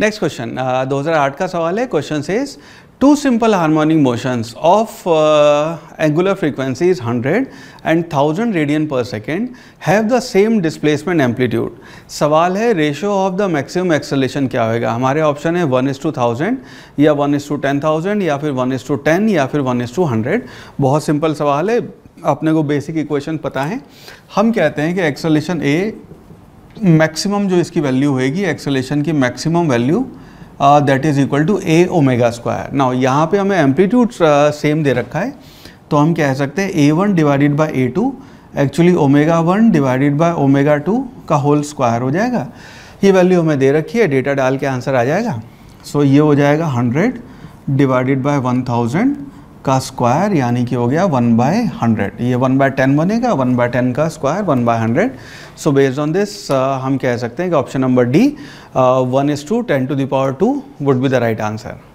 next question 2008 का सवाल है question says two simple harmonic motions of angular angular frequencies 100 and 1000 radian per second have the same displacement amplitude सवाल है ratio of the maximum acceleration क्या होगा हमारे option है वन इज टू थाउजेंड या one is to ten thousand या फिर one is to ten या फिर वन इज टू हंड्रेड बहुत सिंपल सवाल है अपने को बेसिक इक्वेशन पता है हम कहते हैं कि एक्सलेशन ए मैक्सिमम जो इसकी वैल्यू होएगी एक्सेलेशन की maximum value that is equal to A omega square ना यहाँ पे हमें एम्पलीट्यूड सेम uh, दे रखा है तो हम कह सकते हैं A one divided by A two actually omega one divided by omega two का होल स्क्वायर हो जाएगा ये वैल्यू हमें दे रखी है डेटा डाल के आंसर आ जाएगा सो so, ये हो जाएगा hundred divided by one thousand का स्क्वायर यानी कि हो गया वन बाय हंड्रेड ये वन बाय टेन बनेगा वन बाय टेन का square one by hundred so based on this हम कह सकते हैं कि option number D one is to ten to the power two would be the right answer